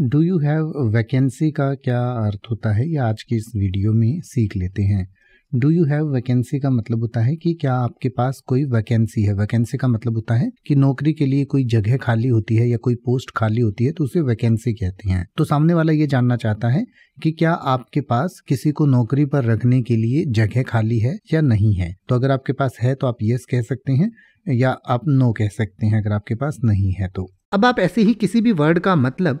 do you have vacancy का क्या अर्थ होता है ये आज की इस वीडियो में सीख लेते हैं डू यू हैव वैकेंसी का मतलब होता है कि क्या आपके पास कोई वैकेंसी है वैकेंसी का मतलब होता है कि नौकरी के लिए कोई जगह खाली होती है या कोई पोस्ट खाली होती है तो उसे वैकेंसी कहते हैं तो सामने वाला ये जानना चाहता है कि क्या आपके पास किसी को नौकरी पर रखने के लिए जगह खाली है या नहीं है तो अगर आपके पास है तो आप यस कह सकते हैं या आप नो कह सकते हैं अगर आपके पास नहीं है तो अब आप ऐसे ही किसी भी वर्ड का मतलब